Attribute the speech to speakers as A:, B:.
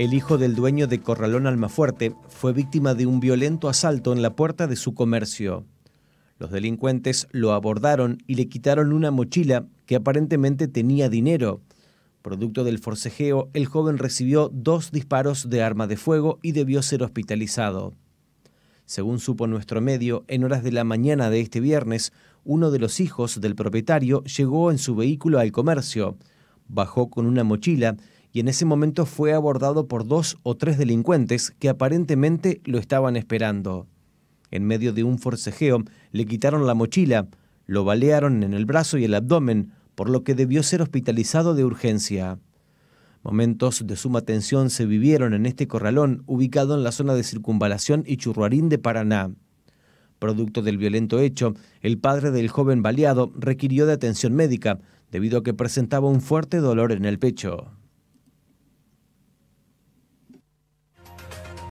A: El hijo del dueño de Corralón Almafuerte fue víctima de un violento asalto en la puerta de su comercio. Los delincuentes lo abordaron y le quitaron una mochila que aparentemente tenía dinero. Producto del forcejeo, el joven recibió dos disparos de arma de fuego y debió ser hospitalizado. Según supo nuestro medio, en horas de la mañana de este viernes, uno de los hijos del propietario llegó en su vehículo al comercio, bajó con una mochila y en ese momento fue abordado por dos o tres delincuentes que aparentemente lo estaban esperando. En medio de un forcejeo le quitaron la mochila, lo balearon en el brazo y el abdomen, por lo que debió ser hospitalizado de urgencia. Momentos de suma tensión se vivieron en este corralón ubicado en la zona de circunvalación y churruarín de Paraná. Producto del violento hecho, el padre del joven baleado requirió de atención médica, debido a que presentaba un fuerte dolor en el pecho.